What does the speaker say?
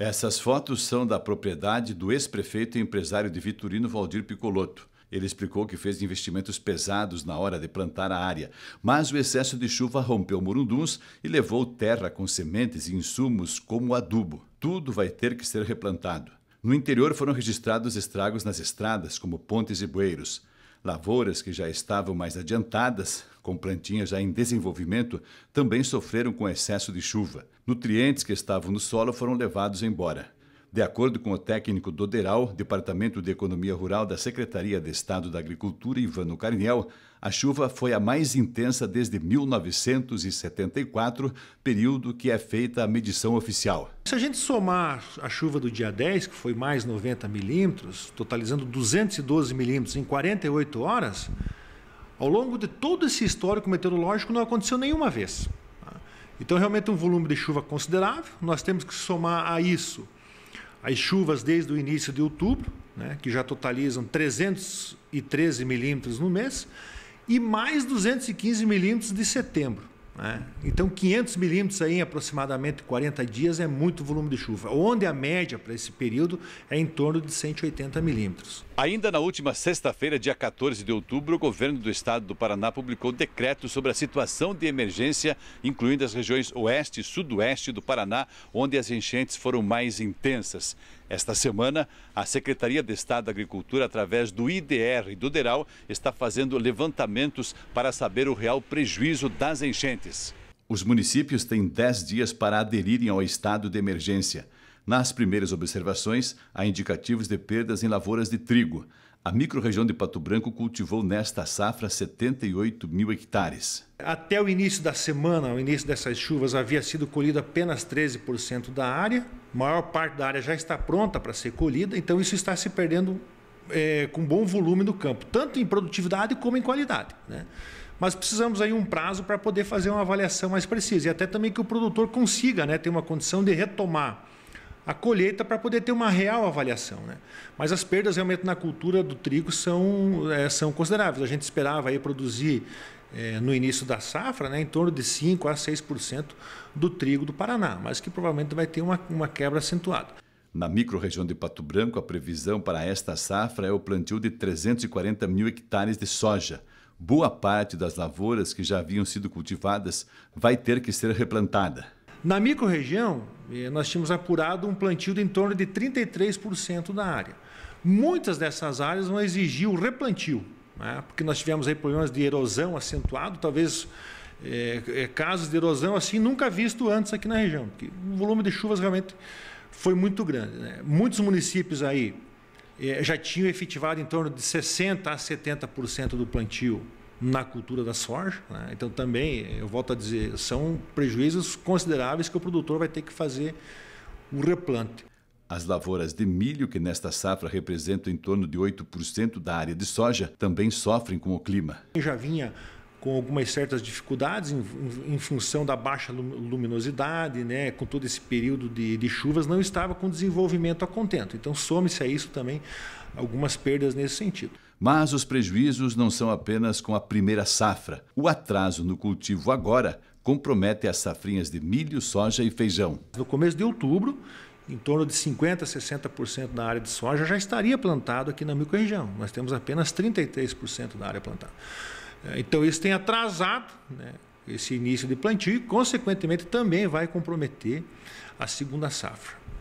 Essas fotos são da propriedade do ex-prefeito e empresário de Vitorino Valdir Picoloto. Ele explicou que fez investimentos pesados na hora de plantar a área, mas o excesso de chuva rompeu morunduns e levou terra com sementes e insumos como adubo. Tudo vai ter que ser replantado. No interior foram registrados estragos nas estradas, como pontes e bueiros. Lavouras que já estavam mais adiantadas, com plantinhas já em desenvolvimento, também sofreram com excesso de chuva. Nutrientes que estavam no solo foram levados embora de acordo com o técnico do DERAL, Departamento de Economia Rural da Secretaria de Estado da Agricultura, Ivano Carniel, a chuva foi a mais intensa desde 1974, período que é feita a medição oficial. Se a gente somar a chuva do dia 10, que foi mais 90 milímetros, totalizando 212 milímetros em 48 horas, ao longo de todo esse histórico meteorológico não aconteceu nenhuma vez. Tá? Então, realmente, um volume de chuva considerável. Nós temos que somar a isso as chuvas desde o início de outubro, né, que já totalizam 313 milímetros no mês, e mais 215 milímetros de setembro. Né? Então, 500 milímetros aí, em aproximadamente 40 dias é muito volume de chuva, onde a média para esse período é em torno de 180 milímetros. Ainda na última sexta-feira, dia 14 de outubro, o governo do estado do Paraná publicou decreto sobre a situação de emergência, incluindo as regiões oeste e sudoeste do Paraná, onde as enchentes foram mais intensas. Esta semana, a Secretaria de Estado da Agricultura, através do IDR e do DERAL, está fazendo levantamentos para saber o real prejuízo das enchentes partes. Os municípios têm 10 dias para aderirem ao estado de emergência. Nas primeiras observações, há indicativos de perdas em lavouras de trigo. A microrregião de Pato Branco cultivou nesta safra 78 mil hectares. Até o início da semana, o início dessas chuvas, havia sido colhido apenas 13% da área. A maior parte da área já está pronta para ser colhida, então isso está se perdendo é, com bom volume no campo, tanto em produtividade como em qualidade. Né? Mas precisamos aí um prazo para poder fazer uma avaliação mais precisa e até também que o produtor consiga né, ter uma condição de retomar a colheita para poder ter uma real avaliação. Né? Mas as perdas realmente na cultura do trigo são, é, são consideráveis. A gente esperava aí produzir é, no início da safra né, em torno de 5% a 6% do trigo do Paraná, mas que provavelmente vai ter uma, uma quebra acentuada. Na microrregião de Pato Branco, a previsão para esta safra é o plantio de 340 mil hectares de soja. Boa parte das lavouras que já haviam sido cultivadas vai ter que ser replantada. Na microrregião, eh, nós tínhamos apurado um plantio de em torno de 33% da área. Muitas dessas áreas vão exigir o replantio, né? porque nós tivemos aí problemas de erosão acentuado, talvez é, casos de erosão assim nunca visto antes aqui na região, porque o volume de chuvas realmente foi muito grande. Né? Muitos municípios aí eh, já tinham efetivado em torno de 60% a 70% do plantio na cultura da soja. Né? Então, também, eu volto a dizer, são prejuízos consideráveis que o produtor vai ter que fazer o replante. As lavouras de milho, que nesta safra representam em torno de 8% da área de soja, também sofrem com o clima. já vinha com algumas certas dificuldades em, em, função da baixa luminosidade, né, com todo esse período de, de chuvas, não estava com desenvolvimento a contento. Então, some-se a isso também algumas perdas nesse sentido. Mas os prejuízos não são apenas com a primeira safra. O atraso no cultivo agora compromete as safrinhas de milho, soja e feijão. No começo de outubro, em torno de 50% a 60% da área de soja já estaria plantado aqui na microrregião. Nós temos apenas 33% da área plantada. É, então, isso tem atrasado né, esse início de plantio e, consequentemente, também vai comprometer a segunda safra.